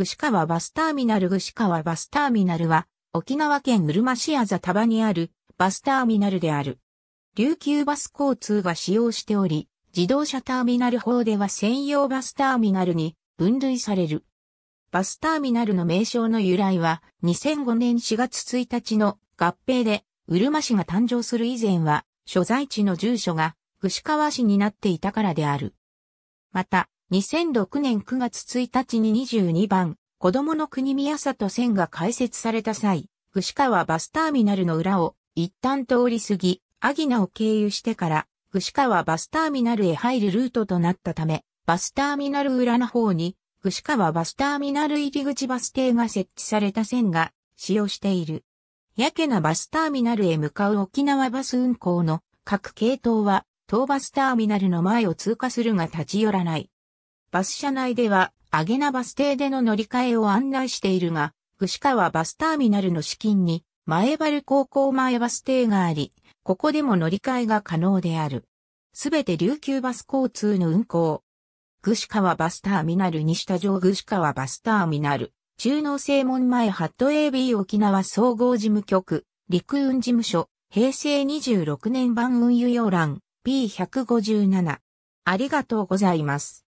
串川バスターミナル串川バスターミナルは、沖縄県うるま市あざたばにあるバスターミナルである。琉球バス交通が使用しており、自動車ターミナル法では専用バスターミナルに分類される。バスターミナルの名称の由来は、2005年4月1日の合併で、うるま市が誕生する以前は、所在地の住所が、串川市になっていたからである。また、2006年9月1日に22番、子供の国宮里線が開設された際、串川バスターミナルの裏を一旦通り過ぎ、アギナを経由してから、串川バスターミナルへ入るルートとなったため、バスターミナル裏の方に、串川バスターミナル入り口バス停が設置された線が使用している。やけなバスターミナルへ向かう沖縄バス運行の各系統は、当バスターミナルの前を通過するが立ち寄らない。バス車内では、アゲナバス停での乗り換えを案内しているが、串川バスターミナルの資金に、前原高校前バス停があり、ここでも乗り換えが可能である。すべて琉球バス交通の運行。串川バスターミナル西田城串川バスターミナル、中納正門前ハット AB 沖縄総合事務局、陸運事務所、平成26年版運輸要欄 P157。ありがとうございます。